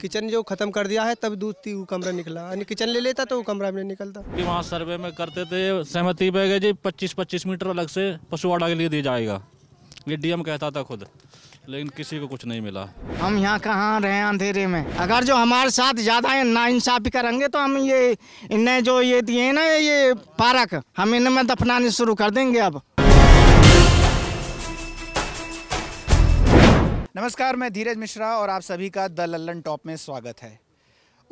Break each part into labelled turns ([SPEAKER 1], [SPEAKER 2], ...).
[SPEAKER 1] Kitchen जो खत्म कर दिया है तब दूसरी वो कमरा निकला यानी किचन ले लेता तो वो कमरा में निकलता
[SPEAKER 2] वहाँ सर्वे में करते थे सहमति पे गए जी 25-25 मीटर अलग से पशुवाड़ा के लिए दिया जाएगा ये डीएम कहता था खुद लेकिन किसी को कुछ नहीं मिला
[SPEAKER 3] हम यहाँ कहाँ रहे अंधेरे में अगर जो हमारे साथ ज़्यादा ना इंसाफी करेंगे तो हम ये इन्हें जो ये दिए ना ये पारक हम इनमें दफनाने शुरू कर देंगे अब
[SPEAKER 4] नमस्कार मैं धीरज मिश्रा और आप सभी का द लल्लन टॉप में स्वागत है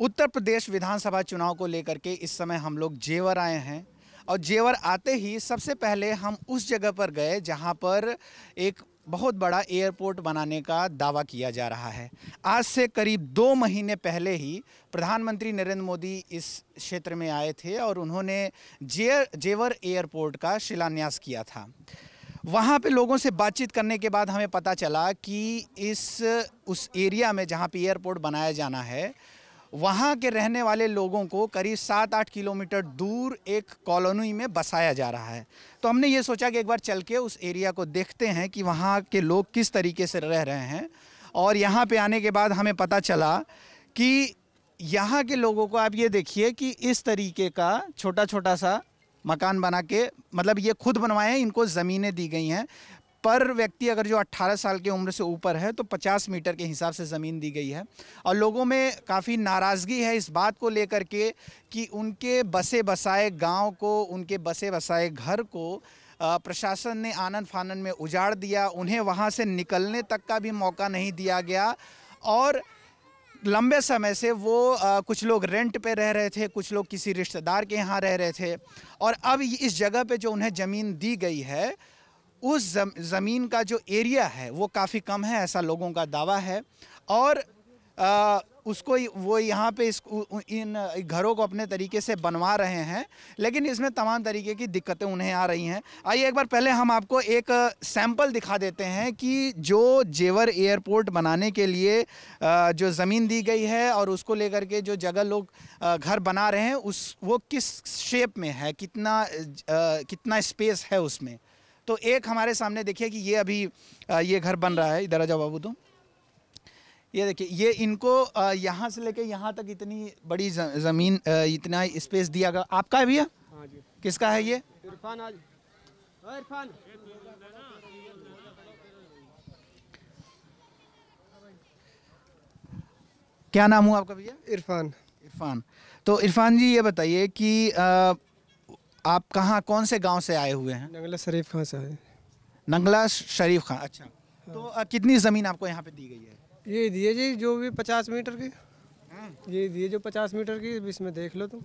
[SPEAKER 4] उत्तर प्रदेश विधानसभा चुनाव को लेकर के इस समय हम लोग जेवर आए हैं और जेवर आते ही सबसे पहले हम उस जगह पर गए जहां पर एक बहुत बड़ा एयरपोर्ट बनाने का दावा किया जा रहा है आज से करीब दो महीने पहले ही प्रधानमंत्री नरेंद्र मोदी इस क्षेत्र में आए थे और उन्होंने जेवर एयरपोर्ट का शिलान्यास किया था वहाँ पे लोगों से बातचीत करने के बाद हमें पता चला कि इस उस एरिया में जहाँ पे एयरपोर्ट बनाया जाना है वहाँ के रहने वाले लोगों को करीब सात आठ किलोमीटर दूर एक कॉलोनी में बसाया जा रहा है तो हमने ये सोचा कि एक बार चल के उस एरिया को देखते हैं कि वहाँ के लोग किस तरीके से रह रहे हैं और यहाँ पे आने के बाद हमें पता चला कि यहाँ के लोगों को आप ये देखिए कि इस तरीके का छोटा छोटा सा मकान बना के मतलब ये खुद बनवाए हैं इनको ज़मीनें दी गई हैं पर व्यक्ति अगर जो 18 साल की उम्र से ऊपर है तो 50 मीटर के हिसाब से ज़मीन दी गई है और लोगों में काफ़ी नाराज़गी है इस बात को लेकर के कि उनके बसे बसाए गांव को उनके बसे बसाए घर को प्रशासन ने आनंद फानन में उजाड़ दिया उन्हें वहाँ से निकलने तक का भी मौका नहीं दिया गया और लंबे समय से वो आ, कुछ लोग रेंट पे रह रहे थे कुछ लोग किसी रिश्तेदार के यहाँ रह रहे थे और अब इस जगह पे जो उन्हें ज़मीन दी गई है उस जम, ज़मीन का जो एरिया है वो काफ़ी कम है ऐसा लोगों का दावा है और आ, उसको वो यहाँ पे इस इन घरों को अपने तरीके से बनवा रहे हैं लेकिन इसमें तमाम तरीके की दिक्कतें उन्हें आ रही हैं आइए एक बार पहले हम आपको एक सैंपल दिखा देते हैं कि जो जेवर एयरपोर्ट बनाने के लिए जो ज़मीन दी गई है और उसको लेकर के जो जगह लोग घर बना रहे हैं उस वो किस शेप में है कितना कितना स्पेस है उसमें तो एक हमारे सामने देखिए कि ये अभी ये घर बन रहा है इधर आ जाओ बाबू तुम ये देखिए ये इनको यहाँ से लेके यहाँ तक इतनी बड़ी ज़मीन इतना स्पेस दिया गया आपका है भैया हाँ किसका है ये इरफान आज इरफान क्या नाम हुआ आपका भैया इरफान इरफान तो इरफान जी ये बताइए कि आप कहाँ कौन से गांव से आए हुए हैं नंगला शरीफ खां से आए नंगला शरीफ खां अच्छा हाँ। तो कितनी ज़मीन आपको यहाँ पे दी गई है ये दिए जी जो भी पचास
[SPEAKER 1] मीटर की हम्म। ये दिए जो पचास मीटर की इसमें देख लो तुम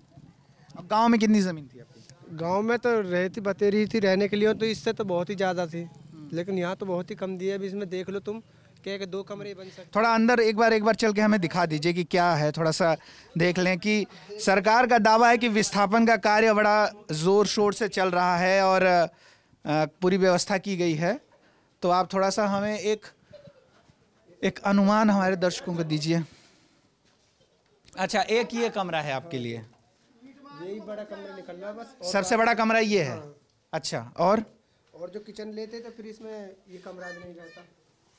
[SPEAKER 4] अब गांव में कितनी ज़मीन थी
[SPEAKER 1] आपकी गांव में तो रहती बतेरी थी रहने के लिए तो इससे तो बहुत ही ज़्यादा थी हम्म। लेकिन यहाँ तो बहुत ही कम दिए अभी इसमें देख लो तुम क्या दो कमरे
[SPEAKER 4] बन सकते थोड़ा अंदर एक बार एक बार चल के हमें दिखा दीजिए कि क्या है थोड़ा सा देख लें कि सरकार का दावा है कि विस्थापन का कार्य बड़ा ज़ोर शोर से चल रहा है और पूरी व्यवस्था की गई है तो आप थोड़ा सा हमें एक एक अनुमान हमारे दर्शकों को दीजिए अच्छा एक ये कमरा है आपके लिए
[SPEAKER 1] यही बड़ा कमरा निकल बस सबसे बड़ा कमरा ये है हाँ।
[SPEAKER 4] अच्छा और
[SPEAKER 1] और जो किचन लेते तो फिर इसमें ये कमरा नहीं रहता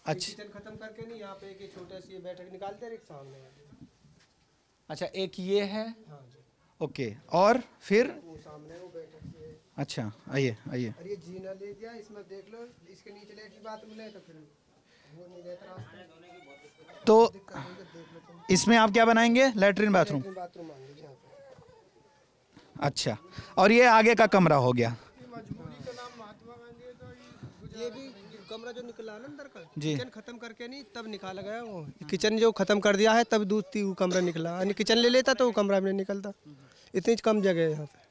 [SPEAKER 1] अच्छा किचन खत्म करके नहीं यहाँ पे एक छोटा सी बैठक निकालते हैं सामने
[SPEAKER 4] अच्छा एक ये है हाँ ओके और फिर
[SPEAKER 1] वो सामने वो बैठक
[SPEAKER 4] अच्छा आइए आइए
[SPEAKER 1] अरे जीना ले दिया इसमें देख लो इसके नीचे लेट बाथरूम ले तो फिर
[SPEAKER 4] तो इसमें आप क्या बनाएंगे लेटरिन बाथरूम अच्छा और ये आगे का कमरा हो गया
[SPEAKER 1] कमरा जो निकला ना अंदर का किचन खत्म करके नहीं तब निकाला गया वो किचन जो खत्म कर दिया है तब दूसरी वो कमरा निकला किचन ले लेता तो वो कमरा में निकलता इतनी कम जगह है यहाँ पे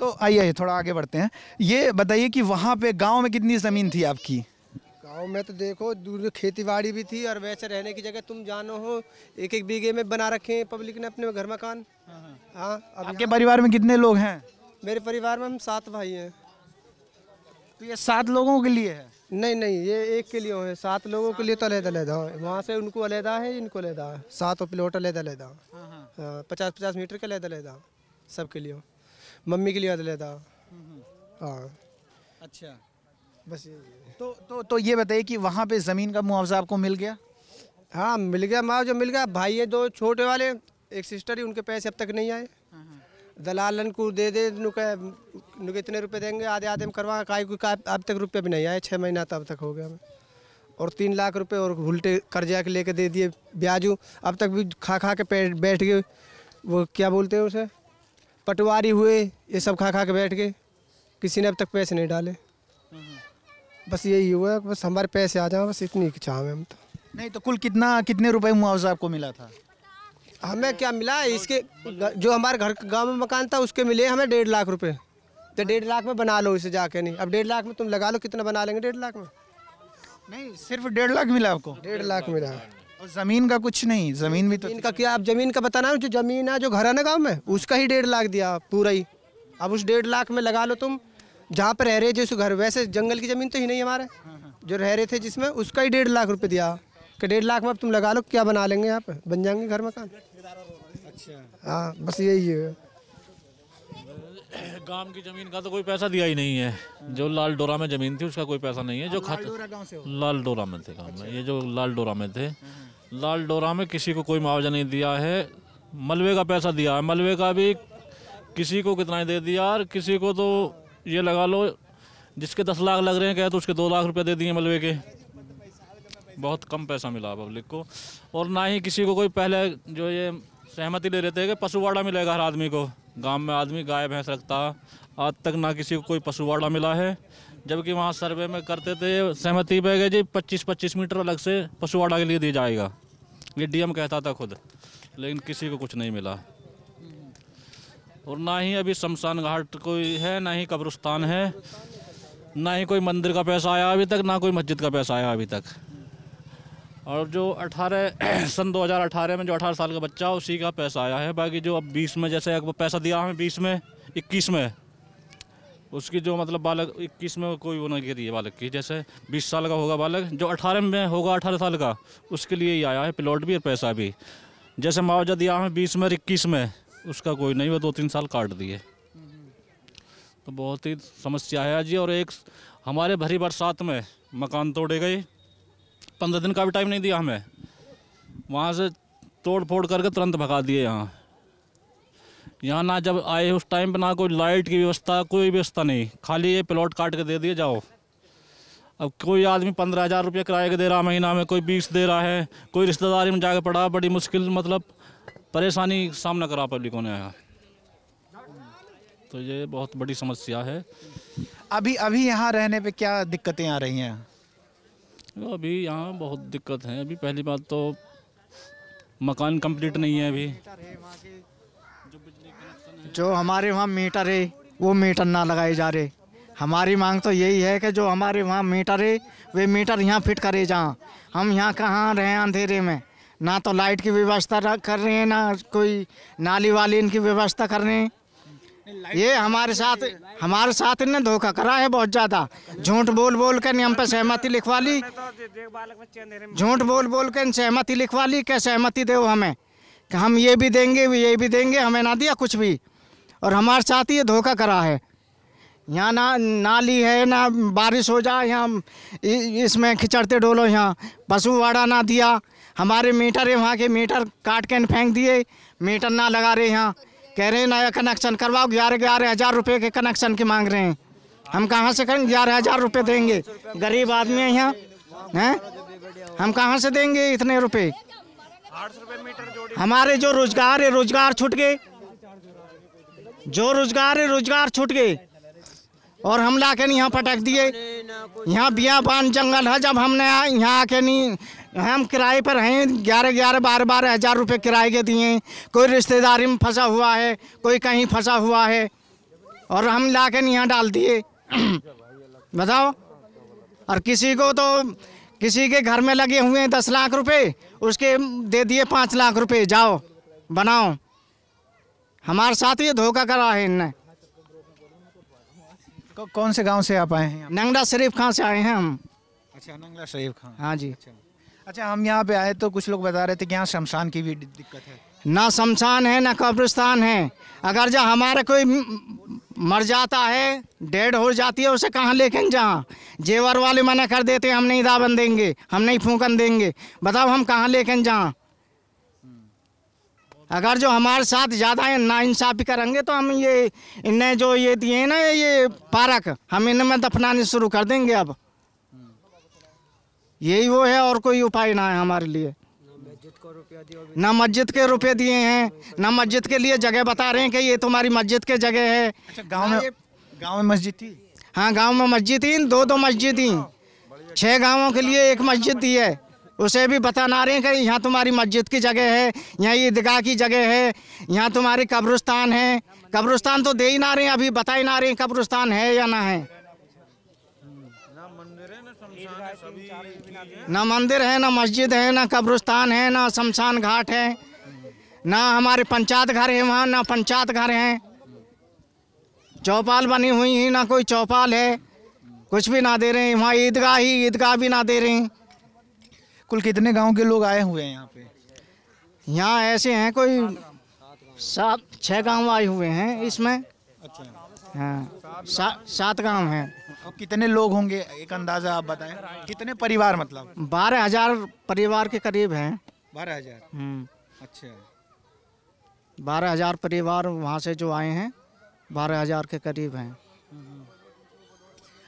[SPEAKER 4] तो आइए थोड़ा आगे बढ़ते हैं ये बताइए कि वहाँ पे गांव में कितनी ज़मीन थी आपकी
[SPEAKER 1] गाँव में तो देखो दूर खेती बाड़ी भी थी और वैसे रहने की जगह तुम जानो हो एक एक बीघे में बना रखे हैं पब्लिक ने अपने घर मकान हाँ आपके परिवार में कितने लोग हैं मेरे परिवार में हम सात भाई हैं तो ये
[SPEAKER 4] सात लोगों के लिए है
[SPEAKER 1] नहीं नहीं ये एक के लिए है सात लोगों के लिए तो अलहदा अलहदा है वहाँ से उनको अलहदा है इनको अलहदा है सातों प्लॉट अलहदा अलहदा हाँ, पचास पचास मीटर के अलहदा अलहदा सब के लिए
[SPEAKER 4] मम्मी के लिए अलहदा हम्म, हम्म। हाँ
[SPEAKER 1] अच्छा बस ये
[SPEAKER 4] तो तो तो ये बताइए कि वहाँ पे ज़मीन का मुआवजा आपको मिल गया हाँ मिल गया मुआवजा मिल गया
[SPEAKER 1] भाई ये दो छोटे वाले एक सिस्टर ही उनके पैसे अब तक नहीं आए हाँ, हाँ। दलालन को दे दे नुके इतने रुपए देंगे आधे आधे में करवा काय को का अब तक रुपये भी नहीं आए छः महीना तो अब तक हो गया हमें और तीन लाख रुपए और उल्टे कर्जा के लेके दे दिए ब्याजू अब तक भी खा खा के बैठ गए वो क्या बोलते हैं उसे पटवारी हुए ये सब खा खा के बैठ गए किसी ने अब तक पैसे नहीं डाले बस यही हुआ है बस हमारे पैसे आ जाए बस इतनी इच्छा हमें हम तो नहीं तो कुल कितना कितने रुपए मुआवजा आपको मिला था हमें क्या मिला इसके जो हमारे घर गांव में मकान था उसके मिले हमें डेढ़ लाख रुपए तो डेढ़ लाख में बना लो इसे जाके नहीं अब डेढ़ लाख में तुम लगा लो कितना बना लेंगे डेढ़ लाख में नहीं सिर्फ
[SPEAKER 4] डेढ़ लाख मिला आपको डेढ़ लाख मिला और जमीन का कुछ नहीं
[SPEAKER 1] जमीन भी तो इनका क्या आप जमीन का बताना जो जमीन है जो घर है ना गाँव में उसका ही डेढ़ लाख दिया पूरा ही अब उस डेढ़ लाख में लगा लो तुम जहाँ पर रह रहे उस घर वैसे जंगल की ज़मीन तो ही नहीं हमारे जो रह रहे थे जिसमें उसका ही डेढ़ लाख रुपये दिया कि डेढ़ लाख में अब तुम लगा लो क्या बना लेंगे यहाँ पर बन जाएंगे घर मकान हाँ बस यही है
[SPEAKER 2] गांव की जमीन का तो कोई पैसा दिया ही नहीं है जो लाल डोरा में जमीन थी उसका कोई पैसा नहीं है जो खत लाल डोरा में थे गांव में ये जो लाल डोरा में थे लाल डोरा में किसी को कोई मुआवजा नहीं दिया है मलबे का पैसा दिया है मलबे का भी किसी को कितना दे दिया और किसी को तो ये लगा लो जिसके दस लाख लग रहे हैं कहे तो उसके दो लाख रुपये दे दिए मलबे के बहुत कम पैसा मिला पब्लिक को और ना ही किसी को कोई पहले जो ये सहमति ले रहे थे कि पशुवाड़ा मिलेगा हर आदमी को गांव में आदमी गाय भैंस रखता आज तक ना किसी को कोई पशुवाड़ा मिला है जबकि वहाँ सर्वे में करते थे सहमति पे गए जी 25-25 मीटर अलग से पशुवाड़ा के लिए दिया जाएगा ये डीएम कहता था खुद लेकिन किसी को कुछ नहीं मिला और ना ही अभी शमशान घाट कोई है ना ही कब्रस्तान है ना ही कोई मंदिर का पैसा आया अभी तक ना कोई मस्जिद का पैसा आया अभी तक और जो 18 सन 2018 में जो 18 साल का बच्चा उसी का पैसा आया है बाकी जो अब 20 में जैसे पैसा दिया हमें 20 में 21 में उसकी जो मतलब बालक 21 में कोई वो नहीं गिरी है बालक की जैसे 20 साल का होगा बालक जो 18 में होगा 18 साल का उसके लिए ही आया है प्लॉट भी और पैसा भी जैसे मुआवजा दिया हमें बीस में और इक्कीस में उसका कोई नहीं वह दो तीन साल काट दिए तो बहुत ही समस्या है जी और एक हमारे भरी बरसात में मकान तोड़े गए पंद्रह दिन का भी टाइम नहीं दिया हमें वहाँ से तोड़ फोड़ करके तुरंत भगा दिए यहाँ यहाँ ना जब आए उस टाइम पर ना कोई लाइट की व्यवस्था कोई व्यवस्था नहीं खाली ये प्लॉट काट के दे दिए जाओ अब कोई आदमी पंद्रह हज़ार रुपया किराए के दे रहा महीना में कोई बीस दे रहा है कोई रिश्तेदारी में जाके पड़ा बड़ी मुश्किल मतलब परेशानी सामना करा पब्लिकों ने तो ये बहुत बड़ी समस्या है अभी अभी यहाँ रहने पे क्या दिक्कतें आ रही हैं तो अभी यहाँ बहुत दिक्कत है अभी पहली बात तो मकान कंप्लीट नहीं है अभी जो हमारे वहाँ मीटर
[SPEAKER 3] है वो मीटर ना लगाए जा रहे हमारी मांग तो यही है कि जो हमारे वहाँ मीटर है वे मीटर यहाँ फिट करे जहाँ हम यहाँ कहाँ रहें अंधेरे में ना तो लाइट की व्यवस्था कर रहे हैं ना कोई नाली वाली इनकी व्यवस्था कर रहे हैं ये हमारे साथ हमारे साथ इन्हें धोखा करा है बहुत ज़्यादा झूठ बोल बोल कर हम पे सहमति लिखवा ली झूठ बोल बोल कर सहमति लिखवा ली क्या सहमति दे हमें कि हम ये भी देंगे ये भी देंगे हमें ना दिया कुछ भी और हमारे साथ ये धोखा करा है यहाँ ना नाली है ना बारिश हो जाए यहाँ इसमें खिचड़ते डोलो यहाँ पशुवाड़ा ना दिया हमारे मीटर है वहाँ के मीटर काट के फेंक दिए मीटर ना लगा रहे यहाँ कह रहे हैं नया कनेक्शन करवाओ ग्यारह ग्यारह हज़ार रुपये के कनेक्शन के मांग रहे हैं हम कहाँ से करेंगे ग्यारह हज़ार रुपये देंगे गरीब आदमी है यहाँ हैं हम कहाँ से देंगे इतने रुपये हमारे जो रोजगार है रोजगार छूट गए जो रोजगार है रोजगार छूट गए और हम ला के नहीं यहाँ पटक दिए यहाँ बिया बान जंगल है जब हमने यहाँ आके नहीं हम किराए पर हैं ग्यारह ग्यारह बारह बारह हज़ार रुपये किराए के दिए हैं कोई रिश्तेदारी में फंसा हुआ है कोई कहीं फंसा हुआ है और हम ला के यहाँ डाल दिए बताओ और किसी को तो किसी के घर में लगे हुए हैं दस लाख रुपए उसके दे दिए पाँच लाख रुपए जाओ बनाओ हमारे साथ ये धोखा करा है इनने
[SPEAKER 4] कौन से गांव से आप आए हैं नंगड़ा शरीफ खां से आए हैं हम अच्छा नंगड़ा शरीफ खां हाँ जी अच्छा। अच्छा हम यहाँ पे आए तो कुछ लोग बता रहे थे कि यहाँ शमशान की भी दिक्कत
[SPEAKER 3] है ना शमशान है ना कब्रिस्तान है अगर जहाँ हमारा कोई मर जाता है डेड हो जाती है उसे कहाँ लेखें जहाँ जेवर वाले मना कर देते हम नहीं दावन देंगे हम नहीं फूकन देंगे बताओ हम कहाँ लेखें जहाँ अगर जो हमारे साथ ज़्यादा ना इंसाफी करेंगे तो हम ये इन्हें जो ये दिए ना ये पारक हम इनमें दफनाने शुरू कर देंगे अब यही वो है और कोई उपाय ना है हमारे लिए ना मस्जिद के रुपए दिए हैं ना मस्जिद के लिए जगह बता रहे हैं कि ये तुम्हारी मस्जिद के जगह है अच्छा, गाँव में गाँव में मस्जिद थी हाँ गाँव में मस्जिद थी दो दो मस्जिद थी छः गाँवों के लिए एक मस्जिद दी है उसे भी बता ना रहे हैं कि यहाँ तुम्हारी मस्जिद की जगह है यहाँ ईदगाह की जगह है यहाँ तुम्हारे कब्रस्तान है कब्रस्तान तो दे ही ना रहे हैं अभी बता ही ना रहे हैं कब्रस्तान है या ना है ना मंदिर है ना मस्जिद है ना कब्रिस्तान है ना शमशान घाट है ना हमारे पंचायत घर है वहाँ ना पंचायत घर है चौपाल बनी हुई है ना कोई चौपाल है कुछ भी ना दे रहे हैं वहाँ ईदगाह ही ईदगाह भी ना दे रहे हैं कुल कितने गांव के लोग आए हुए हैं यहाँ पे यहाँ ऐसे हैं कोई सात छः गांव आए हुए हैं इसमें
[SPEAKER 4] अच्छा
[SPEAKER 3] हाँ सा, सात गांव हैं अब कितने लोग होंगे
[SPEAKER 4] एक अंदाजा आप बताएं कितने परिवार मतलब बारह हजार
[SPEAKER 3] परिवार के करीब हैं बारह हजार हम्म। अच्छा बारह हजार परिवार वहाँ से जो आए हैं बारह हजार के करीब हैं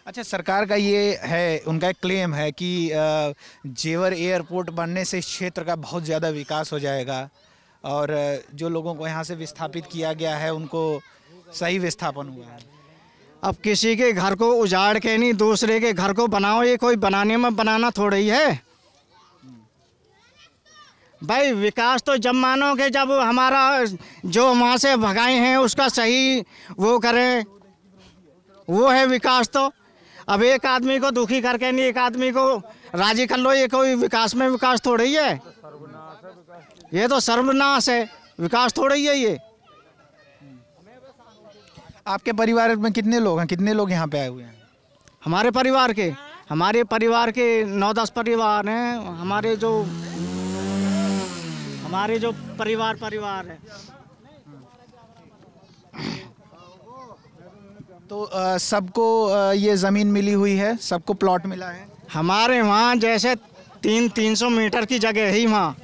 [SPEAKER 4] अच्छा सरकार का ये है उनका एक क्लेम है कि जेवर एयरपोर्ट बनने से क्षेत्र का बहुत ज़्यादा विकास हो जाएगा और जो लोगों को यहाँ से विस्थापित किया गया है उनको सही विस्थापन हुआ है
[SPEAKER 3] अब किसी के घर को उजाड़ के नहीं दूसरे के घर को बनाओ ये कोई बनाने में बनाना थोड़ा ही है भाई विकास तो जब मानो के जब हमारा जो वहाँ से भगाए हैं उसका सही वो करें वो है विकास तो अब एक आदमी को दुखी करके नहीं एक आदमी को राजी कर लो ये कोई विकास में विकास थोड़ा ही है ये तो सर्वनाश है विकास थोड़ा ही है ये आपके परिवार में कितने लोग हैं कितने लोग यहाँ पे आए हुए हैं हमारे परिवार के हमारे परिवार के नौ दस परिवार हैं हमारे जो हमारे जो परिवार परिवार है
[SPEAKER 4] तो सबको ये ज़मीन मिली हुई है सबको प्लॉट मिला है
[SPEAKER 3] हमारे वहाँ जैसे तीन तीन सौ मीटर की जगह ही वहाँ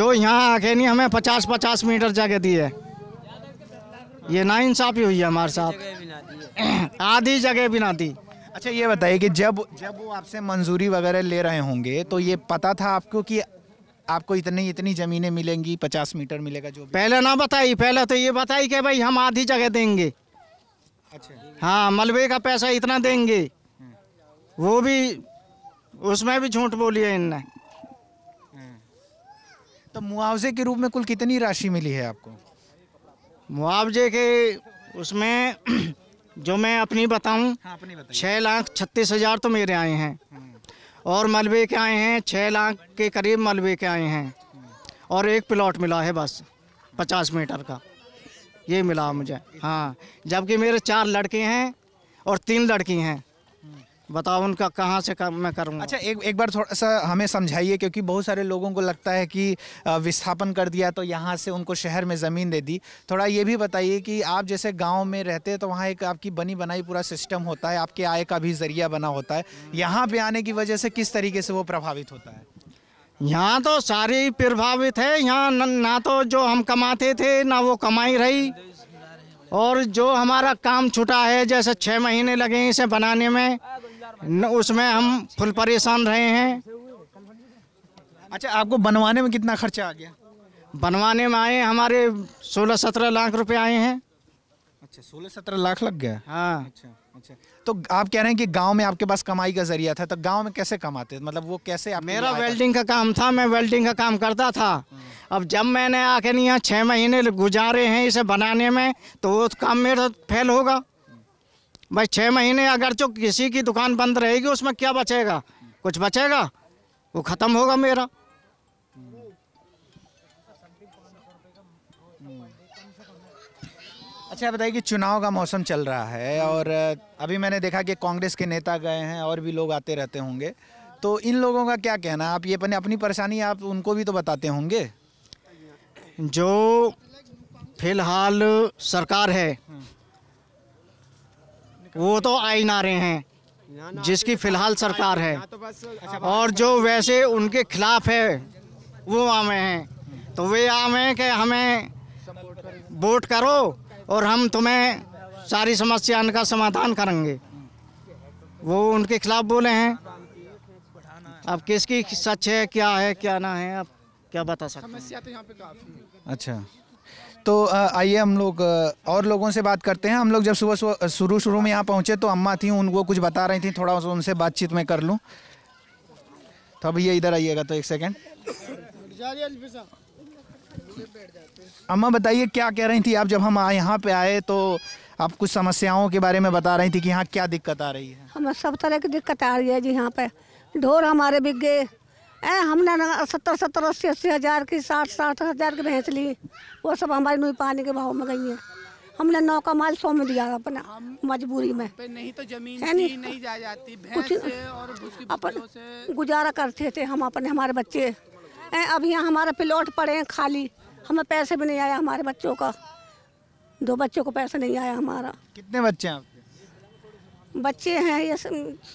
[SPEAKER 3] जो यहाँ आके नहीं हमें पचास पचास मीटर जगह दी है ये ना इंसाफी हुई है हमारे
[SPEAKER 4] साथ आधी जगह भी ना दी अच्छा ये बताइए कि जब जब वो आपसे मंजूरी वगैरह ले रहे होंगे तो ये पता था आपको कि आपको इतनी इतनी ज़मीनें मिलेंगी पचास मीटर मिलेगा जो पहले ना बताई
[SPEAKER 3] पहले तो ये बताई कि भाई हम आधी जगह देंगे अच्छा हाँ मलबे का पैसा इतना देंगे वो भी उसमें भी झूठ बोली है इनने हम्म। तो मुआवजे के रूप में कुल कितनी राशि मिली है आपको मुआवजे के उसमें जो मैं अपनी बताऊं हाँ, छः लाख छत्तीस हज़ार तो मेरे आए हैं हम्म। और मलबे के आए हैं छः लाख के करीब मलबे के आए हैं हम्म। और एक प्लॉट मिला है बस पचास मीटर का ये मिला मुझे हाँ जबकि मेरे चार लड़के हैं और तीन लड़की हैं बताओ उनका कहाँ से कर, मैं करूँगा अच्छा
[SPEAKER 4] एक एक बार थोड़ा सा हमें समझाइए क्योंकि बहुत सारे लोगों को लगता है कि विस्थापन कर दिया तो यहाँ से उनको शहर में ज़मीन दे दी थोड़ा ये भी बताइए कि आप जैसे गांव में रहते हैं तो वहाँ एक आपकी बनी बनाई पूरा सिस्टम होता है आपके आय का भी जरिया बना होता है यहाँ पर आने की वजह से किस तरीके से वो प्रभावित होता है
[SPEAKER 3] यहाँ तो सारी प्रभावित है यहाँ ना तो जो हम कमाते थे ना वो कमाई रही और जो हमारा काम छुटा है जैसे छः महीने लगे इसे बनाने में न उसमें हम फुल परेशान रहे हैं अच्छा आपको बनवाने में कितना खर्चा आ गया
[SPEAKER 4] बनवाने में आए हमारे सोलह सत्रह लाख रुपए आए हैं अच्छा सोलह सत्रह लाख लग गया हाँ अच्छा अच्छा तो आप कह रहे हैं कि गांव में आपके पास कमाई का जरिया था तो गांव में कैसे कमाते मतलब वो कैसे आप मेरा वेल्डिंग का काम था मैं वेल्डिंग का काम करता था हाँ। अब जब
[SPEAKER 3] मैंने आके नहीं यहाँ छः महीने गुजारे हैं इसे बनाने में तो वो काम मेरा फेल होगा भाई छः महीने अगर जो किसी की दुकान बंद रहेगी उसमें क्या बचेगा कुछ बचेगा वो ख़त्म होगा मेरा
[SPEAKER 4] अच्छा बताइए कि चुनाव का मौसम चल रहा है और अभी मैंने देखा कि कांग्रेस के नेता गए हैं और भी लोग आते रहते होंगे तो इन लोगों का क्या कहना आप ये अपने अपनी परेशानी आप उनको भी तो बताते होंगे जो फिलहाल सरकार है
[SPEAKER 3] वो तो आई नारे रहे हैं जिसकी फिलहाल सरकार है और जो वैसे उनके खिलाफ है वो आम हैं तो वे आम हैं कि हमें वोट करो और हम तुम्हें सारी समस्या का समाधान करेंगे वो उनके खिलाफ बोले हैं अब किसकी सच है क्या है क्या ना है आप क्या बता सकते समस्या तो यहाँ पे काफ़ी
[SPEAKER 4] अच्छा तो आइए हम लोग और लोगों से बात करते हैं हम लोग जब सुबह शुरू शुरू में यहाँ पहुँचे तो अम्मा थी उनको कुछ बता रही थी थोड़ा सा उनसे बातचीत में कर लूँ तो भैया इधर आइएगा तो एक सेकेंड अम्मा बताइए क्या कह रही थी आप जब हम यहाँ पे आए तो आप कुछ समस्याओं के बारे में बता रही थी कि यहाँ क्या दिक्कत आ रही है
[SPEAKER 5] हमें सब तरह की दिक्कत आ रही है जी यहाँ पे ढोर हमारे बिक गए ए, हमने सत्तर सत्तर अस्सी अस्सी हज़ार की साठ साठ हज़ार की भैंस ली वो सब हमारी नुई पानी के भाव में गई है हमने नौ का माल सौ में दिया अपना मजबूरी में
[SPEAKER 6] नहीं तो जमीन है नहीं, नहीं जा जाती कुछ और अपन
[SPEAKER 5] गुजारा करते थे हम अपने हमारे बच्चे ए, अब यहाँ हमारे प्लॉट पड़े हैं खाली हमें पैसे भी नहीं आया हमारे बच्चों का दो बच्चों को पैसा नहीं आया हमारा कितने
[SPEAKER 4] बच्चे हैं आपके
[SPEAKER 5] बच्चे हैं ये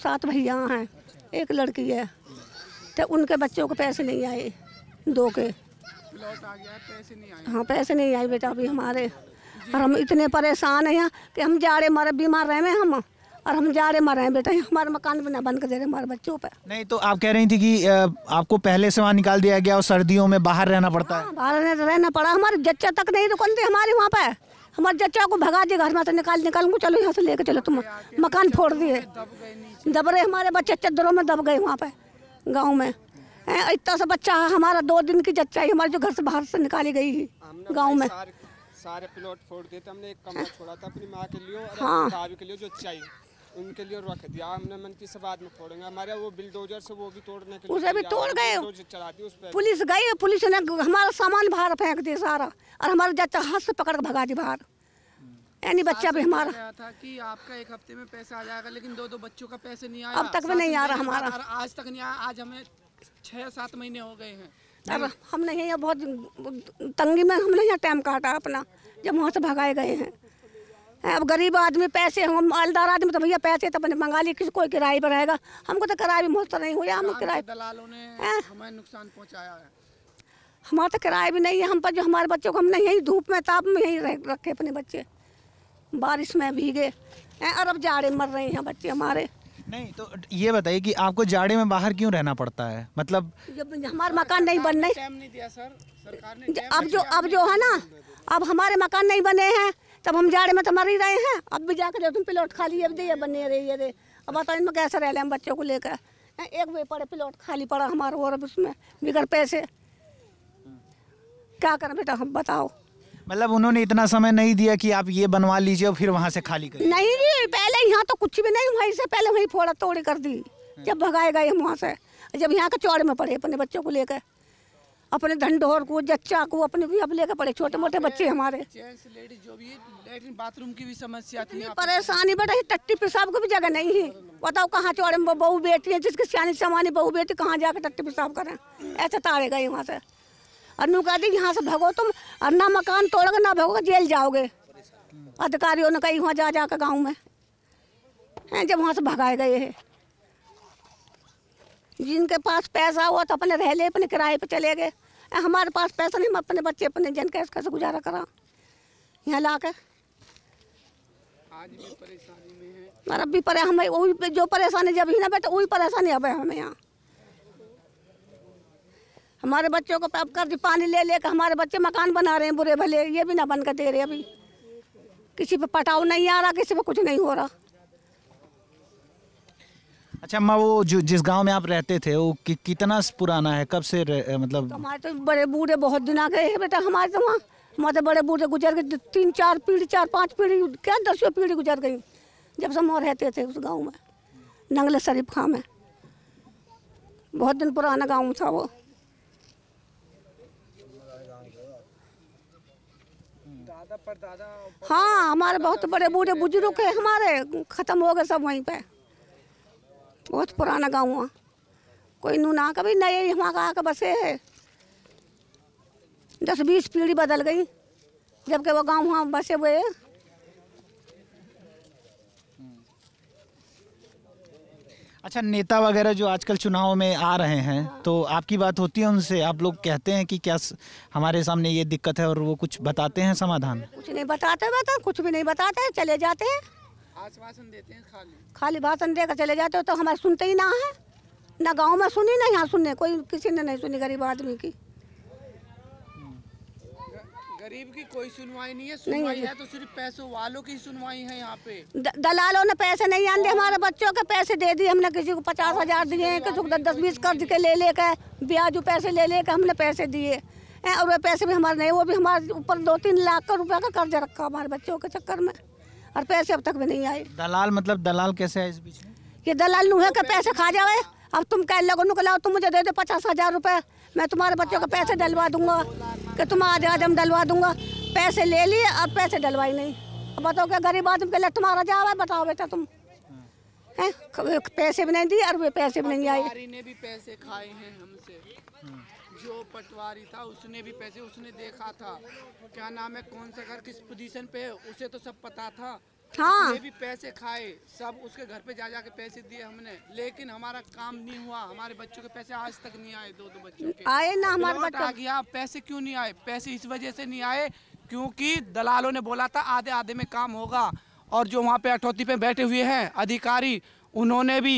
[SPEAKER 5] सात भैया हैं एक लड़की है तो उनके बच्चों को पैसे नहीं आए दो के पैसे नहीं आए हाँ पैसे नहीं आए बेटा अभी हमारे और हम इतने परेशान हैं कि हम जा रहे बीमार रहे हैं हम और हम जा रहे मर रहे हैं बेटा हमारे मकान ना बंद कर दे रहे हमारे बच्चों पर नहीं
[SPEAKER 4] तो आप कह रही थी कि आपको पहले से वहाँ निकाल दिया गया और सर्दियों में बाहर रहना पड़ता है हाँ,
[SPEAKER 5] बाहर रहना पड़ा हमारे जच्चा तक नहीं रुकन तो थे हमारे वहाँ पर हमारे जच्चा को भगा दिया घर में से निकाल निकाल चलो यहाँ से लेके चलो तुम मकान फोड़ दिए दब रहे हमारे बच्चे चद्दरों में दब गए वहाँ पर गाँव में इतना सा बच्चा हमारा दो दिन की जच्चा हमारे जो घर से बाहर से निकाली गई है गाँव में
[SPEAKER 1] सारे प्लॉट फोड़ देते हमने एक कमरा छोड़ा था अपनी माँ के लिए और हाँ। के लिए जो चाहिए उनके लिए रख दिया हमने मन की बाद में फोड़ेंगे हमारे वो बिलडोजर से वो भी तोड़ने के उसे भी तोड़ गए पुलिस गई पुलिस ने हमारा सामान
[SPEAKER 5] बाहर फेंक दिया सारा और हमारे जच्चा हाथ से पकड़ के भगा दी बाहर यानी बच्चा भी हमारा
[SPEAKER 6] था कि आपका एक हफ्ते में पैसा आ जाएगा लेकिन दो दो बच्चों का पैसे नहीं आया अब तक भी नहीं आ रहा हमारा आज तक नहीं आया आज हमें छह सात महीने हो गए हैं
[SPEAKER 5] अब नहीं यहाँ बहुत तंगी में हमने यहाँ टाइम काटा अपना जब वहाँ से भगाए गए हैं अब गरीब आदमी पैसे हम मालदार आदमी तो भैया पैसे तो अपने मंगा लिए किसी कोई किराए पर रहेगा हमको तो किराया भी मुफ्त तो नहीं हुआ हम किराए
[SPEAKER 6] दलालों ने हमें नुकसान पहुँचाया है
[SPEAKER 5] हमारा तो किराया भी नहीं है हम पर जो हमारे बच्चों को हमने यही धूप में ताप में यही रखे अपने बच्चे बारिश में भीगे हैं और अब जाड़े मर रहे हैं बच्चे हमारे
[SPEAKER 4] नहीं तो ये बताइए कि आपको जाड़े में बाहर क्यों रहना पड़ता है मतलब
[SPEAKER 5] जब हमारे मकान नहीं बनने
[SPEAKER 6] नहीं अब जो अब जो है ना
[SPEAKER 5] अब हमारे मकान नहीं बने हैं तब हम जाड़े में तो मर ही रहे हैं अब भी जाकर तुम प्लॉट खाली अब दे बने रही है दे अब बताओ इनमें कैसे रह लें बच्चों को लेकर एक वे पड़े प्लॉट खाली पड़ा हमारा और अब उसमें बिगड़ पैसे क्या करें बेटा हम बताओ
[SPEAKER 4] मतलब उन्होंने इतना समय नहीं दिया कि आप ये बनवा लीजिए और फिर वहाँ से खाली कर
[SPEAKER 5] नहीं जी पहले यहाँ तो कुछ भी नहीं वहीं से पहले वहीं फोड़ा तोड़ी कर दी हाँ। जब भगाए गए हम वहाँ से जब यहाँ के चौड़े में पड़े अपने बच्चों को लेकर अपने धंडोर को जच्चा को अपने भी अब लेकर पड़े छोटे मोटे बच्चे हमारे
[SPEAKER 6] जो भी बाथरूम की भी समस्या थी परेशानी बेटा
[SPEAKER 5] टट्टी पेशाब की भी जगह नहीं है बताओ कहाँ चौड़े में बहू बेटी है जिसकी सियानी समानी बहू बेटी कहाँ जाकर टट्टी पेशाब करें ऐसे ताड़े गए वहाँ से अनु कह दी यहाँ से भगो तुम और ना मकान तोड़ोगे ना भगोगे जेल जाओगे अधिकारियों ने कही वहाँ जा जा कर गाँव में हैं जब वहाँ से भगाए गए हैं जिनके पास पैसा हुआ तो अपने रह ले अपने किराए पर चले गए हमारे पास पैसा नहीं हम अपने बच्चे अपने जन कैसे कैसे गुजारा करा यहाँ ला कर
[SPEAKER 6] आज भी परेशानी
[SPEAKER 5] में है अब भी परे हमें वही जो परेशानी जब ही ना बैठे वही परेशानी अब हमें यहाँ हमारे बच्चों को अब कर्ज पानी ले लेकर हमारे बच्चे मकान बना रहे हैं बुरे भले ये भी ना बन कर दे रहे अभी किसी पे पटाव नहीं आ रहा किसी पे कुछ नहीं हो रहा
[SPEAKER 4] अच्छा अम्मा वो जो जिस गांव में आप रहते थे वो कि, कितना पुराना है कब से रह, मतलब तो
[SPEAKER 5] हमारे तो बड़े बूढ़े बहुत दिन आ गए है बेटा हमारे तो वहाँ हमारे तो बड़े बूढ़े गुजर गए तीन चार पीढ़ी चार पाँच पीढ़ी क्या दसवें पीढ़ी गुजर गई जब से वहाँ रहते थे उस गाँव में नंगले शरीफ खां में बहुत दिन पुराना गाँव था वो हाँ हमारे बहुत बड़े बूढ़े बुजुर्ग है हमारे ख़त्म हो गए सब वहीं पे बहुत पुराना गाँव हुआ कोई नूना कभी नए वहाँ का आके बसे है दस बीस पीढ़ी बदल गई जबकि वो गाँव वहाँ बसे हुए हैं
[SPEAKER 4] अच्छा नेता वगैरह जो आजकल चुनाव में आ रहे हैं हाँ। तो आपकी बात होती है उनसे आप लोग कहते हैं कि क्या हमारे सामने ये दिक्कत है और वो कुछ बताते हैं समाधान
[SPEAKER 5] कुछ नहीं बताते बता कुछ भी नहीं बताते चले जाते हैं
[SPEAKER 6] आश्वासन देते हैं
[SPEAKER 5] खाली खाली भाषण देकर चले जाते हो तो हमारे सुनते ही ना है ना गाँव में सुनी ना यहाँ सुनने कोई किसी ने नहीं सुनी गरीब आदमी की
[SPEAKER 6] गरीब की कोई सुनवाई नहीं है सुनवाई है तो सिर्फ पैसों वालों की सुनवाई है यहाँ पे द, दलालों ने पैसे नहीं आने हमारे
[SPEAKER 5] बच्चों के पैसे दे दिए हमने किसी को पचास हजार दिए हैं किसी को दस बीस कर्ज के ले लेकर ब्याजू पैसे ले लेकर हमने पैसे दिए हैं और वे पैसे भी हमारे नहीं वो भी हमारे ऊपर दो तीन लाख का रुपया का कर्जा रखा हमारे बच्चों के चक्कर में और पैसे अब तक भी नहीं आए
[SPEAKER 4] दलाल मतलब दलाल कैसे है इस बीच में
[SPEAKER 5] ये दलाल नूहे का पैसे खा जाए हाँ। अब तुम कह लगो लाओ तुम मुझे दे दो पचास हजार रुपये मैं तुम्हारे बच्चों का पैसे डलवा दूंगा कि तुम आधे आधे हम डलवा दूंगा पैसे ले लिए अब पैसे डलवाई नहीं बताओ क्या गरीब आदमी के लिए तुम्हारा जाओ है बताओ बेटा तुम है पैसे भी नहीं दिए और वे पैसे भी नहीं आए
[SPEAKER 6] ने भी पैसे खाए हैं हमसे जो पटवारी था उसने भी पैसे उसने देखा था क्या नाम है कौन सा घर किस पोजीशन पे है उसे तो सब पता था हाँ भी पैसे खाए सब उसके घर पे जा जा के पैसे दिए हमने लेकिन हमारा काम नहीं हुआ हमारे बच्चों के पैसे आज तक नहीं आए दो दो बच्चों के आए ना हमारे बच्चों आ गया पैसे क्यों नहीं आए पैसे इस वजह से नहीं आए क्योंकि दलालों ने बोला था आधे आधे में काम होगा और जो वहाँ पे अठौती पे बैठे हुए हैं अधिकारी उन्होंने भी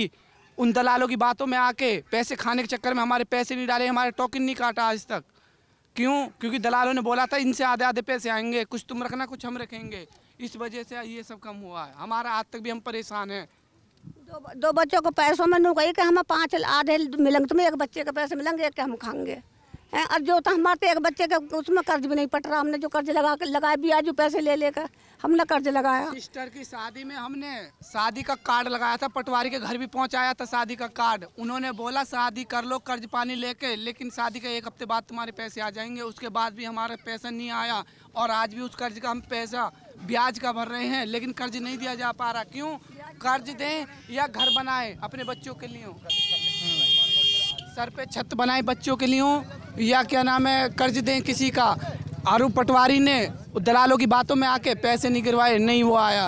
[SPEAKER 6] उन दलालों की बातों में आके पैसे खाने के चक्कर में हमारे पैसे नहीं डाले हमारे टोकन नहीं काटा आज तक क्यों क्योंकि दलालों ने बोला था इनसे आधे आधे पैसे आएंगे कुछ तुम रखना कुछ हम रखेंगे इस वजह से ये सब कम हुआ है हमारा आज तक भी हम परेशान हैं
[SPEAKER 5] दो, दो बच्चों को पैसों में नू गई कि हमें पाँच आधे मिलेंगे तुम्हें एक बच्चे के पैसे मिलेंगे एक के हम खाएंगे अब जो तो हमारे एक बच्चे का उसमें कर्ज भी नहीं पट रहा हमने जो कर्ज लगा लगाए भी आज पैसे ले लेकर हमने कर्ज लगाया
[SPEAKER 6] सिस्टर की शादी में हमने शादी का कार्ड लगाया था पटवारी के घर भी पहुंचाया था शादी का कार्ड उन्होंने बोला शादी कर लो कर्ज पानी लेके लेकिन शादी के एक हफ्ते बाद तुम्हारे पैसे आ जाएंगे उसके बाद भी हमारा पैसा नहीं आया और आज भी उस कर्ज का हम पैसा ब्याज का भर रहे हैं लेकिन कर्ज नहीं दिया जा पा रहा क्यों कर्ज दें या घर बनाए अपने बच्चों के लिए सर पे छत बनाए बच्चों के लिए या क्या नाम है कर्ज दें किसी का आरू पटवारी ने दलालों की बातों में आके पैसे नहीं गिरवाए नहीं वो आया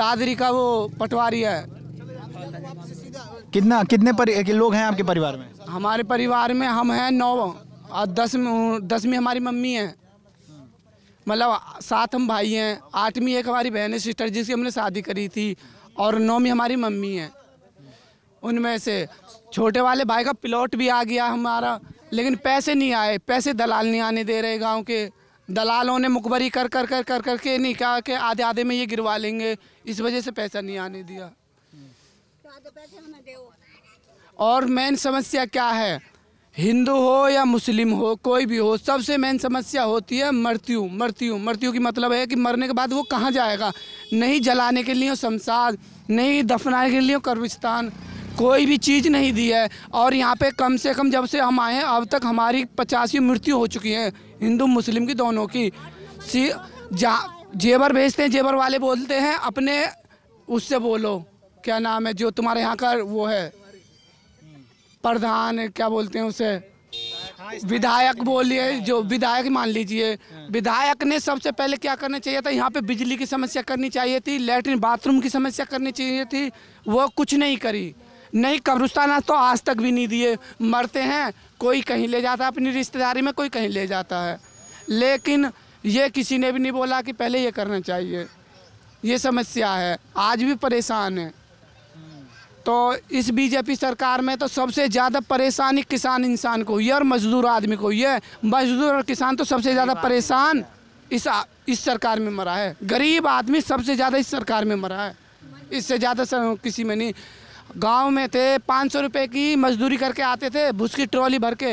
[SPEAKER 6] दादरी का वो पटवारी है
[SPEAKER 4] कितना कितने पर, लोग हैं आपके परिवार में
[SPEAKER 6] हमारे परिवार में हम हैं नौ और दस दसवीं दस में हमारी मम्मी है मतलब सात हम भाई हैं आठवीं एक हमारी बहन है सिस्टर जिसकी हमने शादी करी थी और नौवीं हमारी मम्मी है उनमें से छोटे वाले भाई का प्लॉट भी आ गया हमारा लेकिन पैसे नहीं आए पैसे दलाल नहीं आने दे रहे गाँव के दलालों ने मुखबरी कर कर कर कर कर नहीं कहा कि आधे आधे में ये गिरवा लेंगे इस वजह से पैसा नहीं आने दिया और मेन समस्या क्या है हिंदू हो या मुस्लिम हो कोई भी हो सबसे मेन समस्या होती है मृत्यु मृत्यु मृत्यु की मतलब है कि मरने के बाद वो कहाँ जाएगा नहीं जलाने के लिए शमशाद नहीं दफनाने के लिए कब्रिस्तान कोई भी चीज़ नहीं दी है और यहाँ पे कम से कम जब से हम आए हैं अब तक हमारी पचासी मृत्यु हो चुकी है हिंदू मुस्लिम की दोनों की सी जा जेबर भेजते हैं जेबर वाले बोलते हैं अपने उससे बोलो क्या नाम है जो तुम्हारे यहाँ का वो है प्रधान क्या बोलते हैं उसे विधायक बोलिए जो विधायक मान लीजिए विधायक ने सबसे पहले क्या करना चाहिए था यहाँ पे बिजली की समस्या करनी चाहिए थी लेटरिन बाथरूम की समस्या करनी चाहिए थी वो कुछ नहीं करी नहीं कब्रुस्तान तो आज तक भी नहीं दिए मरते हैं कोई कहीं ले जाता है अपनी रिश्तेदारी में कोई कहीं ले जाता है लेकिन ये किसी ने भी नहीं बोला कि पहले ये करना चाहिए ये समस्या है आज भी परेशान है तो इस बीजेपी सरकार में तो सबसे ज़्यादा परेशानी किसान इंसान को हुई है और मजदूर आदमी को हुई है मजदूर और किसान तो सबसे ज़्यादा परेशान इस इस सरकार में मरा है गरीब आदमी सबसे ज़्यादा इस सरकार में मरा है इससे ज़्यादा किसी में नहीं गांव में थे पाँच सौ रुपये की मजदूरी करके आते थे भूस की ट्रॉली भर के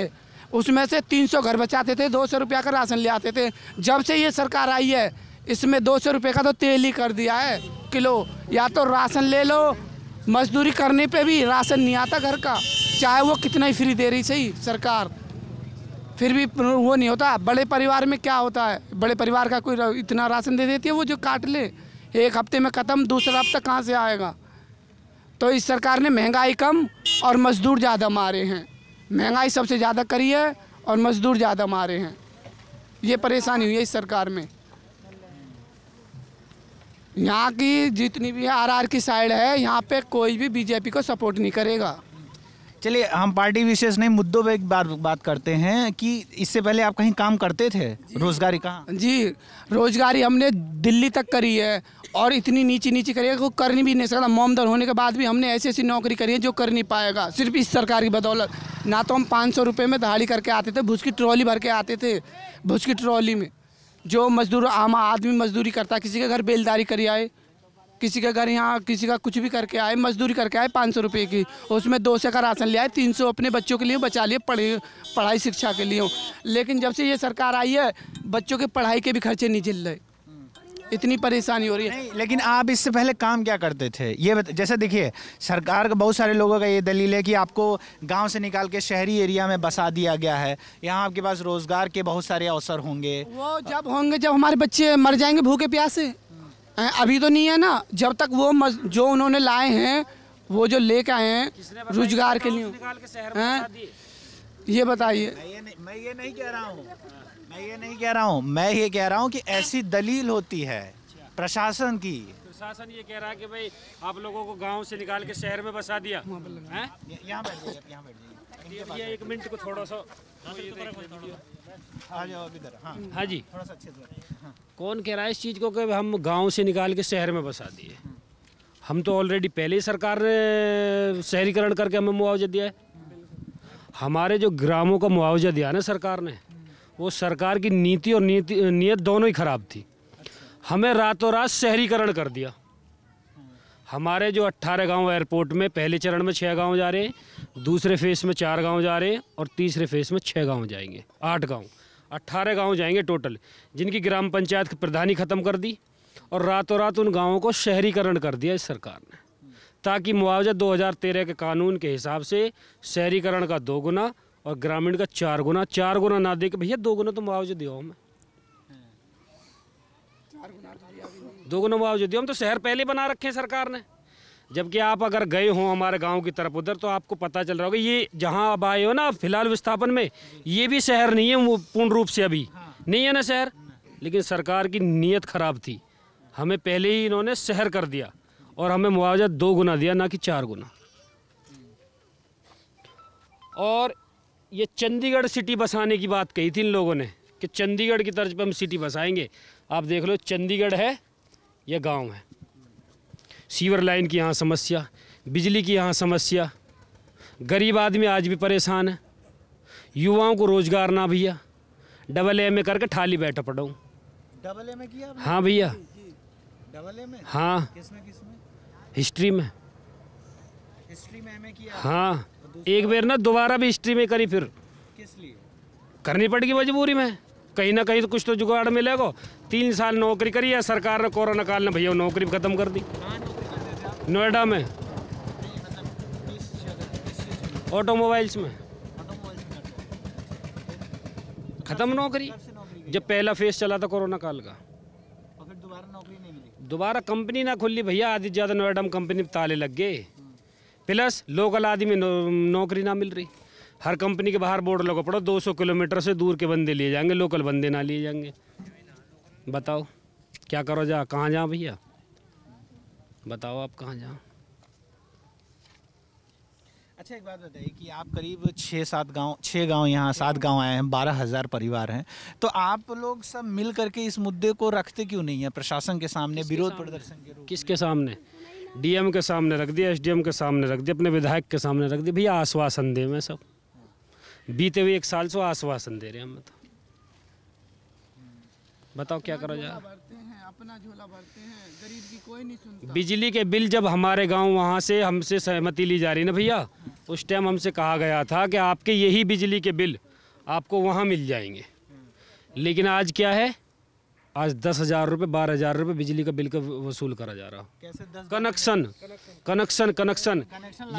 [SPEAKER 6] उसमें से तीन सौ घर बचाते थे दो सौ रुपया का राशन ले आते थे जब से ये सरकार आई है इसमें दो सौ रुपये का तो तेल ही कर दिया है किलो या तो राशन ले लो मजदूरी करने पे भी राशन नहीं आता घर का चाहे वो कितना ही फ्री दे रही सही सरकार फिर भी वो नहीं होता बड़े परिवार में क्या होता है बड़े परिवार का कोई इतना राशन दे देती है वो जो काट ले एक हफ्ते में ख़त्म दूसरा हफ्ता कहाँ से आएगा तो इस सरकार ने महंगाई कम और मजदूर ज़्यादा मारे हैं महंगाई सबसे ज़्यादा करी है और मजदूर ज़्यादा मारे हैं ये परेशानी हुई है इस सरकार में यहाँ की जितनी भी आरआर की साइड है यहाँ पे कोई भी बीजेपी को सपोर्ट नहीं करेगा
[SPEAKER 4] चलिए हम पार्टी विशेष नहीं मुद्दों पे एक बार बात करते हैं कि इससे पहले आप कहीं काम करते थे रोजगारी कहाँ जी रोजगारी हमने दिल्ली तक करी है और इतनी नीची
[SPEAKER 6] नीची करी है को कर नहीं भी नहीं सकता मोमदर होने के बाद भी हमने ऐसी ऐसी नौकरी करी है जो कर नहीं पाएगा सिर्फ इस सरकार की बदौलत ना तो हम पाँच सौ में दहाड़ी करके आते थे भूस की ट्रॉली भर के आते थे भूस की ट्रॉली में जो मजदूर आम आदमी मजदूरी करता किसी के घर बेलदारी करी आए किसी के घर यहाँ किसी का कुछ भी करके आए मजदूरी करके आए पाँच सौ रुपये की उसमें दो सौ का राशन लिया तीन सौ अपने बच्चों के लिए बचा लिए पढ़े पढ़ाई शिक्षा के लिए लेकिन जब से ये सरकार आई है बच्चों के पढ़ाई के भी खर्चे नहीं झिल रहे इतनी परेशानी हो रही
[SPEAKER 4] है लेकिन आप इससे पहले काम क्या करते थे ये जैसे देखिए सरकार का बहुत सारे लोगों का ये दलील है कि आपको गांव से निकाल के शहरी एरिया में बसा दिया गया है यहाँ आपके पास रोजगार के बहुत सारे अवसर होंगे
[SPEAKER 6] वो जब होंगे जब हमारे बच्चे
[SPEAKER 4] मर जाएंगे भूखे प्यासे अभी तो नहीं है ना
[SPEAKER 6] जब तक वो मज, जो उन्होंने लाए हैं वो जो लेके आए हैं रोजगार के लिए हैं
[SPEAKER 4] ये बताइए मैं ये नहीं कह रहा हूँ
[SPEAKER 5] मैं ये नहीं कह रहा हूँ
[SPEAKER 4] मैं ये कह रहा हूँ कि ऐसी दलील होती है प्रशासन की प्रशासन ये
[SPEAKER 7] कह रहा है कि भाई आप लोगों को गांव से निकाल के शहर में बसा दिया यहाँ बैठ यहाँ बैठ ये एक
[SPEAKER 4] मिनट को थोड़ा सा हाँ, हाँ।,
[SPEAKER 7] हाँ जी हाँ। कौन कह रहा है इस चीज़ को कि हम गांव से निकाल के शहर में बसा दिए हम तो ऑलरेडी पहले ही सरकार ने शहरीकरण करके हमें मुआवजा दिया है हमारे जो ग्रामों का मुआवजा दिया ना सरकार ने वो सरकार की नीति और नीति नीयत दोनों ही ख़राब थी हमें रातों रात शहरीकरण कर दिया हमारे जो 18 गांव एयरपोर्ट में पहले चरण में छः गांव जा रहे हैं दूसरे फेस में चार गांव जा रहे हैं और तीसरे फेस में छः गांव जाएंगे आठ गांव अट्ठारह गांव जाएंगे टोटल जिनकी ग्राम पंचायत की प्रधानी ख़त्म कर दी और रातों रात उन गांवों को शहरीकरण कर दिया इस सरकार ने ताकि मुआवजा दो के कानून के हिसाब से शहरीकरण का दो गुना और ग्रामीण का चार गुना चार गुना ना दे के भैया दो गुना तो मुआवजा दिया हूँ दो गुना मुआवजा दिया हम तो शहर पहले बना रखे हैं सरकार ने जबकि आप अगर गए हों हमारे गांव की तरफ उधर तो आपको पता चल रहा होगा ये जहां अब आए हो ना फिलहाल विस्थापन में ये भी शहर नहीं है वो पूर्ण रूप से अभी नहीं है ना शहर लेकिन सरकार की नीयत ख़राब थी हमें पहले ही इन्होंने शहर कर दिया और हमें मुआवजा दो गुना दिया ना कि चार गुना और ये चंडीगढ़ सिटी बसाने की बात कही थी इन लोगों ने कि चंडीगढ़ की तर्ज पर हम सिटी बसाएंगे आप देख लो चंडीगढ़ है यह गांव है सीवर लाइन की यहाँ समस्या बिजली की यहाँ समस्या गरीब आदमी आज भी परेशान है युवाओं को रोज़गार ना भैया डबल ए में करके ठाली बैठा पड़ा हूँ
[SPEAKER 4] डबल ए में किया हाँ भैया डबल ए में हाँ किसमें हिस्ट्री में हिस्ट्री में किया हाँ तो एक बार
[SPEAKER 7] ना दोबारा भी हिस्ट्री में करी फिर किस लिए करनी पड़ेगी मजबूरी में कहीं ना कहीं तो कुछ तो जुगाड़ मिलेगा तीन साल नौकरी करी या सरकार ने कोरोना काल ने भैया नौकरी खत्म कर दी हाँ, नोएडा में ऑटोमोबाइल्स में ख़त्म नौकरी जब पहला फेज चला था कोरोना काल का दोबारा कंपनी ना खुली भैया आदित्य ज़्यादा नोएडा में कंपनी ताले लग गए प्लस लोकल आदमी नौकरी ना मिल रही हर कंपनी के बाहर बोर्ड लगा पड़ो 200 किलोमीटर से दूर के बंदे लिए जाएंगे लोकल बंदे ना लिए जाएंगे बताओ क्या करो जा कहाँ जाओ भैया बताओ आप कहाँ जाओ
[SPEAKER 4] अच्छा एक बात बताइए कि आप करीब छः सात गांव छः गांव यहाँ सात गांव आए हैं बारह हज़ार परिवार हैं तो आप लोग सब मिल करके इस मुद्दे को रखते क्यों नहीं है प्रशासन के सामने विरोध प्रदर्शन के रूप किसके सामने
[SPEAKER 7] डीएम के सामने रख दिया एसडीएम के सामने रख दिया अपने विधायक के सामने रख दिया भैया आश्वासन दे मैं सब बीते हुए एक साल से आश्वासन दे रहे हैं हम बताओ बताओ क्या करो जाए अपना झोला भरते हैं गरीब की कोई नहीं सुनता बिजली के बिल जब हमारे गांव वहां से हमसे सहमति ली जा रही ना भैया उस टाइम हमसे कहा गया था कि आपके यही बिजली के बिल आपको वहां मिल जाएंगे लेकिन आज क्या है आज दस हज़ार रुपये बारह हज़ार रुपये बिजली का बिल का वसूल करा जा रहा कनेक्शन कनेक्शन कनेक्शन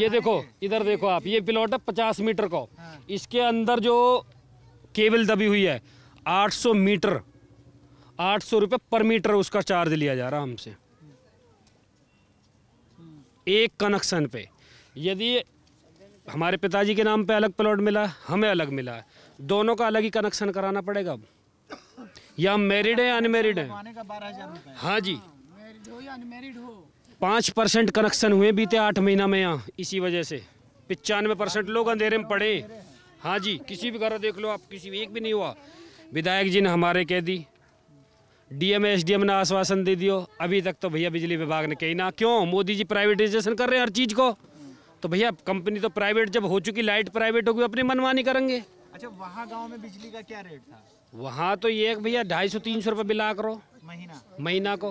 [SPEAKER 7] ये देखो इधर देखो आप ये प्लॉट है पचास मीटर का हाँ। इसके अंदर जो केबल दबी हुई है आठ सौ मीटर आठ सौ रुपये पर मीटर उसका चार्ज लिया जा रहा हमसे एक कनेक्शन पे यदि हमारे पिताजी के नाम पे अलग प्लॉट मिला हमें अलग मिला है दोनों का अलग ही कनेक्शन कराना पड़ेगा अब या मेरिड मैरिड हैं अनमेरिड
[SPEAKER 4] है
[SPEAKER 7] हाँ जी पाँच परसेंट कनेक्शन हुए बीते आठ महीना में यहाँ इसी वजह से पचानवे परसेंट लोग अंधेरे में पड़े हाँ जी किसी भी घर देख लो आप किसी भी एक भी नहीं हुआ विधायक जी ने हमारे कह दी डीएम एसडीएम ने आश्वासन दे दियो अभी तक तो भैया बिजली विभाग ने कही ना क्यों मोदी जी प्राइवेटाइजेशन कर रहे हैं हर चीज़ को तो भैया कंपनी तो प्राइवेट जब हो चुकी लाइट प्राइवेट होगी अपनी मनमानी करेंगे
[SPEAKER 4] अच्छा वहाँ गाँव में बिजली का क्या रेट था
[SPEAKER 7] वहाँ तो ये भैया ढाई सौ तीन सौ रुपये बिला करो महीना महीना को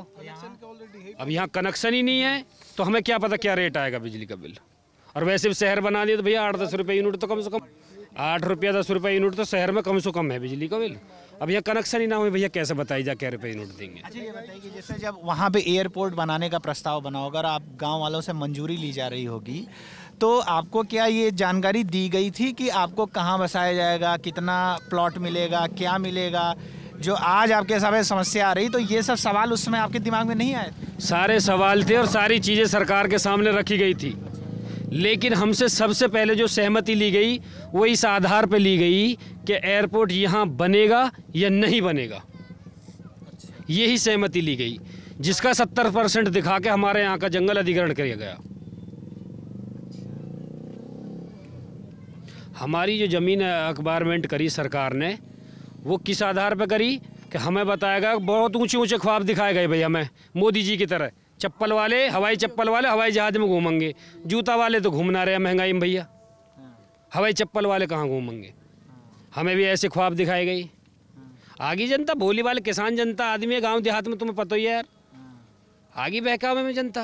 [SPEAKER 7] तो अब यहाँ कनेक्शन ही नहीं है तो हमें क्या पता क्या रेट आएगा बिजली का बिल और वैसे भी शहर बना दिए तो भैया आठ दस रुपये यूनिट तो कम से कम आठ रुपया दस रुपये यूनिट तो शहर में कम से कम है बिजली का बिल अब यहाँ कनेक्शन ही ना
[SPEAKER 4] हो भैया कैसे बताई जा क्या रुपये नोट देंगे अच्छा ये बताइए जैसे जब वहाँ पे एयरपोर्ट बनाने का प्रस्ताव बना होगा और आप गांव वालों से मंजूरी ली जा रही होगी तो आपको क्या ये जानकारी दी गई थी कि आपको कहाँ बसाया जाएगा कितना प्लॉट मिलेगा क्या मिलेगा जो आज आपके सामने समस्या आ रही तो ये सब सवाल उस समय आपके दिमाग में नहीं आए सारे सवाल थे और
[SPEAKER 7] सारी चीज़ें सरकार के सामने रखी गई थी लेकिन हमसे सबसे पहले जो सहमति ली गई वो इस आधार पर ली गई कि एयरपोर्ट यहाँ बनेगा या नहीं बनेगा यही सहमति ली गई जिसका सत्तर परसेंट दिखा के हमारे यहाँ का जंगल अधिग्रहण किया गया हमारी जो ज़मीन अखबारमेंट करी सरकार ने वो किस आधार पर करी कि हमें बताया गया बहुत ऊंचे ऊंचे ख्वाब दिखाए गए भैया हमें मोदी जी की तरह चप्पल वाले हवाई चप्पल वाले हवाई जहाज में घूमेंगे जूता वाले तो घूमना रहे महंगाई में भैया हवाई चप्पल वाले कहाँ घूमेंगे हमें भी ऐसे ख्वाब दिखाई गई आगे जनता भोली वाले किसान जनता आदमी है गाँव देहात में तुम्हें पता ही यार आगे बहकावे में जनता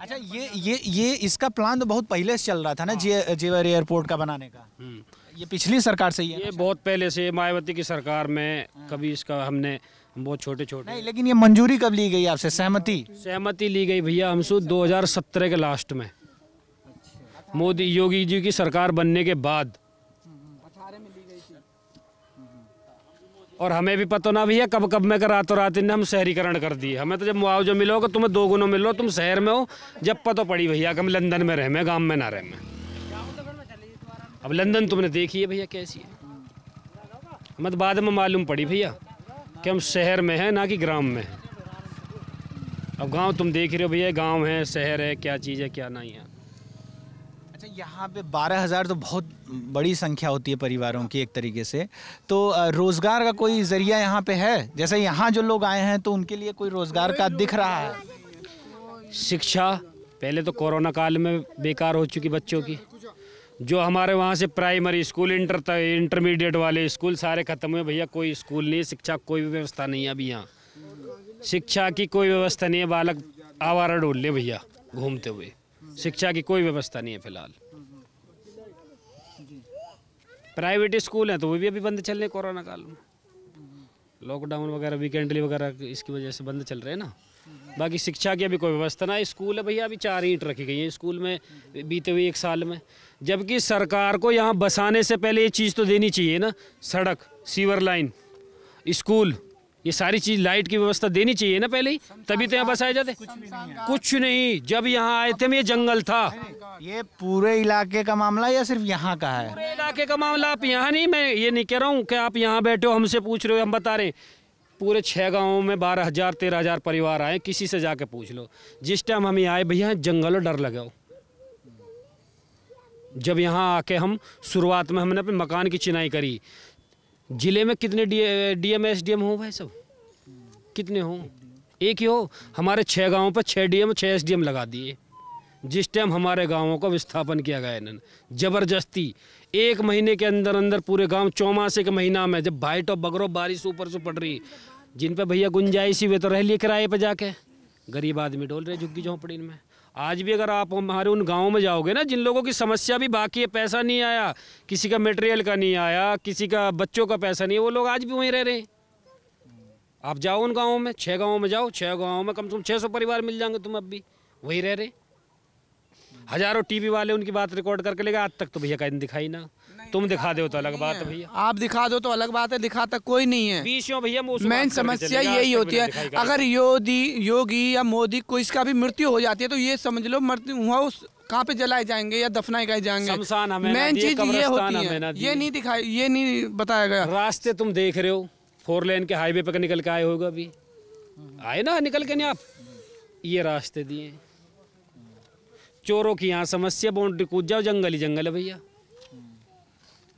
[SPEAKER 4] अच्छा ये ये ये इसका प्लान तो बहुत पहले से चल रहा था ना हाँ। जे जेवर एयरपोर्ट का बनाने का हम्म।
[SPEAKER 7] ये पिछली सरकार से ही है ये बहुत पहले से मायावती की सरकार में कभी इसका हमने बहुत छोटे छोटे नहीं
[SPEAKER 5] लेकिन
[SPEAKER 1] ये मंजूरी
[SPEAKER 7] कब ली गई आपसे सहमति सहमति ली गई भैया हमसू 2017 के लास्ट में मोदी योगी जी की सरकार बनने के बाद और हमें भी पता ना भैया कब कब में कर रातों रात इन्हें हम शहरीकरण कर दिए हमें तो जब मुआवजा मिलो तुम्हें दो गुना मिलो तुम शहर में हो जब पता पड़ी भैया कि हम लंदन में रह में गाँव में ना रह में अब लंदन तुमने देखी है भैया कैसी है मत बाद में मालूम पड़ी भैया कि हम शहर में हैं ना कि ग्राम में हैं अब गांव तुम देख रहे हो भैया गांव है शहर है क्या चीज़ है क्या नहीं है
[SPEAKER 4] अच्छा यहाँ पे बारह हज़ार तो बहुत बड़ी संख्या होती है परिवारों की एक तरीके से तो रोज़गार का कोई ज़रिया यहाँ पे है जैसे यहाँ जो लोग आए हैं तो उनके लिए कोई रोज़गार का दिख रहा है
[SPEAKER 7] शिक्षा पहले तो कोरोना काल में बेकार हो चुकी बच्चों की जो हमारे वहाँ से प्राइमरी स्कूल इंटर तक इंटरमीडिएट वाले स्कूल सारे ख़त्म हुए भैया कोई स्कूल नहीं शिक्षा कोई भी व्यवस्था नहीं है अभी यहाँ शिक्षा की कोई व्यवस्था नहीं है बालक आवारा ढोल ले भैया घूमते हुए शिक्षा की कोई व्यवस्था नहीं है फिलहाल प्राइवेट स्कूल हैं तो वो भी अभी बंद चल रहे कोरोना काल में लॉकडाउन वगैरह वीकेंडली वगैरह इसकी वजह से बंद चल रहे हैं ना बाकी शिक्षा की अभी कोई व्यवस्था ना स्कूल है भैया अभी चार ईंट रखी गई है स्कूल में बीते हुए एक साल में जबकि सरकार को यहाँ बसाने से पहले ये चीज़ तो देनी चाहिए ना सड़क सीवर लाइन स्कूल ये सारी चीज़ लाइट की व्यवस्था देनी चाहिए ना पहले ही तभी तो यहाँ बसाए जाते कुछ नहीं, नहीं जब यहाँ आए थे ये जंगल था
[SPEAKER 4] ये पूरे इलाके का मामला या सिर्फ यहाँ का है पूरे
[SPEAKER 7] इलाके का मामला आप यहाँ नहीं मैं ये नहीं कह रहा हूँ कि आप यहाँ बैठे हो हमसे पूछ रहे हो हम बता रहे हैं पूरे छः गाँवों में बारह हज़ार तेरह हज़ार परिवार आए किसी से जाके पूछ लो जिस टाइम हम आए भैया जंगलों डर लगे हो जब यहाँ आके हम शुरुआत में हमने अपने मकान की चिनाई करी ज़िले में कितने D D M S D M हो भाई सब कितने हों एक ही हो हमारे छः गाँव पर छः डी एम छः एस डी एम लगा दिए जिस टाइम हमारे गाँवों का विस्थापन किया गया इन्होंने ज़बरदस्ती एक महीने के अंदर अंदर पूरे गांव चौमासे के महीना में जब भाई टॉप बगरो बारिश ऊपर से पड़ रही जिन पे भैया गुंजाइश ही वे तो रह लिए किराए पर जाके गरीब आदमी डोल रहे झुग्गी झोंपड़ी में आज भी अगर आप हमारे उन गाँव में जाओगे ना जिन लोगों की समस्या भी बाकी है पैसा नहीं आया किसी का मटेरियल का नहीं आया किसी का बच्चों का पैसा नहीं वो लोग आज भी वहीं रह रहे हैं आप जाओ उन गाँवों में छः गाँवों में जाओ छः गाँवों में कम से कम छः सौ परिवार मिल जाएंगे तुम अब भी वहीं रह रहे हजारों टीवी वाले उनकी बात रिकॉर्ड करके लेगा आज तक तो भैया कहीं दिखाई ना तुम दिखा दो तो अलग बात है भैया आप दिखा दो तो अलग बात है दिखा तक कोई नहीं है भैया मेन समस्या यही होती है अगर
[SPEAKER 6] योगी योगी या मोदी को इसका भी मृत्यु हो जाती है तो ये समझ लो मृत्यु हुआ उस कहाँ पे जलाए जाएंगे या दफनाए गए जाएंगे मेन चीज ये होती है ये
[SPEAKER 7] नहीं दिखाई ये नहीं बताया गया रास्ते तुम देख रहे हो फोर लेन के हाईवे पर निकल के आए होगा अभी आए ना निकल के नहीं आप ये रास्ते दिए चोरों की यहाँ समस्या बाउंड्री कूद जाओ जंगल ही जंगल है भैया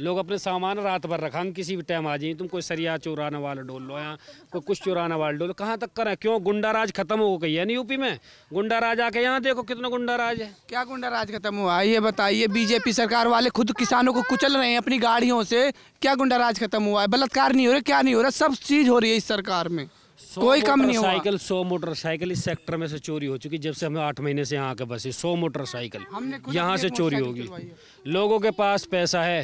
[SPEAKER 7] लोग अपने सामान रात भर रखा हम किसी भी टाइम आ जाइए तुम कोई सरिया चुराने वाला डोल लो यहाँ कोई कुछ चुराने वाला डोल कहाँ तक करें क्यों गुंडा राज खत्म हो गई है ना यूपी में गुंडा राज आके यहाँ देखो कितना गुंडा राज है
[SPEAKER 6] क्या गुंडा राज खत्म हुआ ये बताइए बीजेपी सरकार वाले खुद किसानों को कुचल रहे हैं अपनी गाड़ियों से क्या गुंडा राज खत्म हुआ है बलात्कार नहीं हो रहा क्या नहीं हो रहा सब चीज़ हो रही है इस सरकार में कोई कम नहीं हुआ साइकिल
[SPEAKER 7] सौ मोटरसाइकिल इस सेक्टर में से चोरी हो चुकी जब से हमें आठ महीने से यहाँ आके बसे सौ मोटरसाइकिल यहाँ से चोरी होगी लोगों के पास पैसा है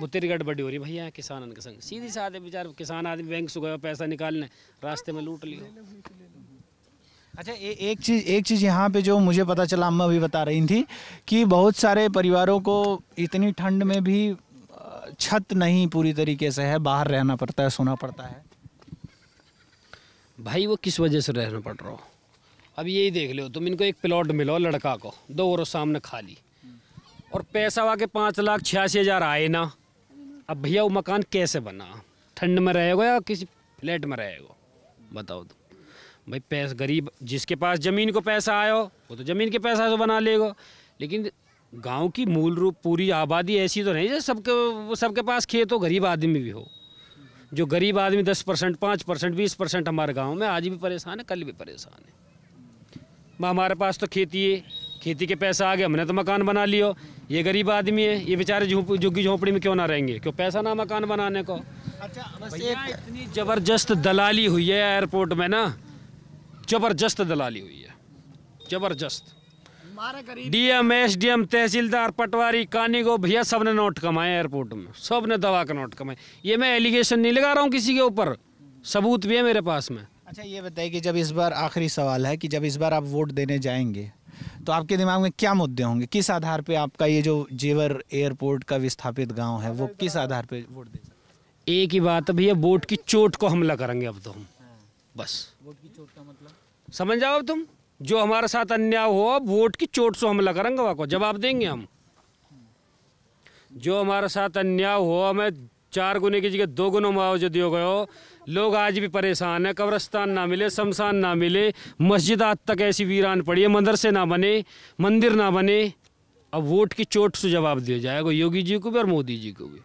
[SPEAKER 7] वो तेरी गड़बड़ी हो रही भैया किसान के संग सीधी साधे बेचार किसान आदमी बैंक से गया पैसा निकालने रास्ते में लूट लिया अच्छा
[SPEAKER 4] ए, एक चीज़ एक चीज़ यहाँ पे जो मुझे पता चला अम्मा अभी बता रही थी कि बहुत सारे परिवारों को इतनी ठंड में भी छत नहीं पूरी तरीके से है बाहर रहना पड़ता है सोना पड़ता है भाई वो किस वजह से रहना पड़ रहा हो
[SPEAKER 7] अब यही देख लो तुम इनको एक प्लॉट मिलो लड़का को दो और सामने खाली और पैसा वाके पाँच लाख छियासी हज़ार आए ना अब भैया वो मकान कैसे बना ठंड में रहेगा या किसी फ्लैट में रहेगा बताओ तुम भाई पैसा गरीब जिसके पास ज़मीन को पैसा आयो वो तो ज़मीन के पैसा से बना लेगा लेकिन गांव की मूल रूप पूरी आबादी ऐसी तो नहीं जैसे सबके सबके पास खेत हो गरीब आदमी भी हो जो गरीब आदमी दस परसेंट पाँच परसेंट बीस परसेंट हमारे गाँव में आज भी परेशान है कल भी परेशान है हमारे पास तो खेती है खेती के पैसा आ गया हमने तो मकान बना लियो ये गरीब आदमी है ये बेचारे झुग्गी झोंपड़ी में क्यों ना रहेंगे क्यों पैसा ना मकान बनाने को
[SPEAKER 3] अच्छा
[SPEAKER 6] इतनी
[SPEAKER 7] ज़बरदस्त दलाली हुई है एयरपोर्ट में ना ज़बरदस्त दलाली हुई है ज़बरदस्त
[SPEAKER 6] डीएम एस
[SPEAKER 7] तहसीलदार पटवारी कानीगो भैया सब ने नोट कमाए एयरपोर्ट में सब ने दवा का नोट कमाए ये मैं एलिगेशन नहीं लगा रहा हूँ किसी के ऊपर सबूत भी है मेरे पास में
[SPEAKER 4] अच्छा ये बताइए कि जब इस बार आखिरी सवाल है कि जब इस बार आप वोट देने जाएंगे तो आपके दिमाग में क्या मुद्दे होंगे किस आधार पे आपका ये जो जेवर एयरपोर्ट का विस्थापित गांव है वो किस आधार पे वोट दे सकते एक ही बात है भैया
[SPEAKER 7] वोट की चोट को हमला करेंगे अब तो हम बस वोट की चोट का मतलब समझ जाओ तुम जो हमारे साथ अन्याय हो वोट की चोट से हमला करेंगे वहाँ को जवाब देंगे हम जो हमारे साथ अन्याय हो हमें चार गुने की जगह दो गुना मुआवजा गए हो लोग आज भी परेशान है कब्रस्तान ना मिले शमशान ना मिले मस्जिद आज तक ऐसी वीरान पड़ी है मदरसे ना बने मंदिर ना बने अब वोट की चोट से जवाब दिया जाएगा योगी जी को भी और मोदी जी को भी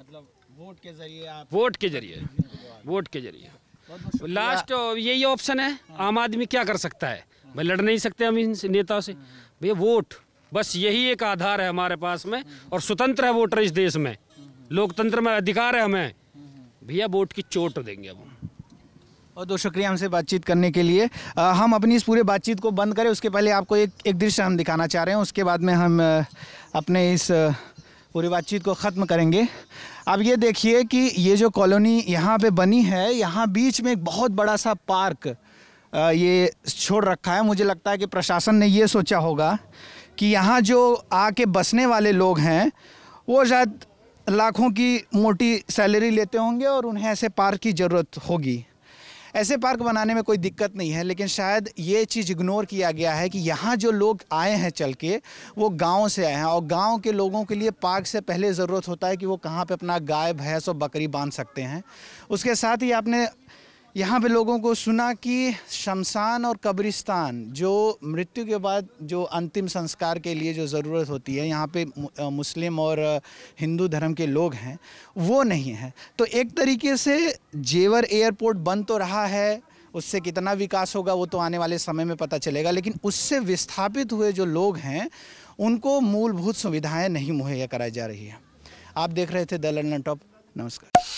[SPEAKER 7] मतलब वोट के जरिए वोट के जरिए वोट के जरिए लास्ट यही ऑप्शन है हाँ। आम आदमी क्या कर सकता है भाई लड़ नहीं सकते हम इन नेताओं से भैया वोट बस यही एक आधार है हमारे पास में और स्वतंत्र है वोटर इस देश में लोकतंत्र में अधिकार है हमें भैया वोट की चोट तो देंगे अब हम
[SPEAKER 4] बहुत बहुत शुक्रिया हमसे बातचीत करने के लिए आ, हम अपनी इस पूरे बातचीत को बंद करें उसके पहले आपको एक एक दृश्य हम दिखाना चाह रहे हैं उसके बाद में हम अपने इस पूरी बातचीत को ख़त्म करेंगे अब ये देखिए कि ये जो कॉलोनी यहाँ पे बनी है यहाँ बीच में एक बहुत बड़ा सा पार्क ये छोड़ रखा है मुझे लगता है कि प्रशासन ने ये सोचा होगा कि यहाँ जो आके बसने वाले लोग हैं वो शायद लाखों की मोटी सैलरी लेते होंगे और उन्हें ऐसे पार्क की ज़रूरत होगी ऐसे पार्क बनाने में कोई दिक्कत नहीं है लेकिन शायद ये चीज़ इग्नोर किया गया है कि यहाँ जो लोग आए हैं चल के वो गाँव से आए हैं और गाँव के लोगों के लिए पार्क से पहले ज़रूरत होता है कि वो कहाँ पर अपना गाय भैंस और बकरी बांध सकते हैं उसके साथ ही आपने यहाँ पे लोगों को सुना कि शमशान और कब्रिस्तान जो मृत्यु के बाद जो अंतिम संस्कार के लिए जो ज़रूरत होती है यहाँ पे मुस्लिम और हिंदू धर्म के लोग हैं वो नहीं है तो एक तरीके से जेवर एयरपोर्ट बंद तो रहा है उससे कितना विकास होगा वो तो आने वाले समय में पता चलेगा लेकिन उससे विस्थापित हुए जो लोग हैं उनको मूलभूत सुविधाएँ नहीं मुहैया कराई जा रही है आप देख रहे थे दलन टॉप नमस्कार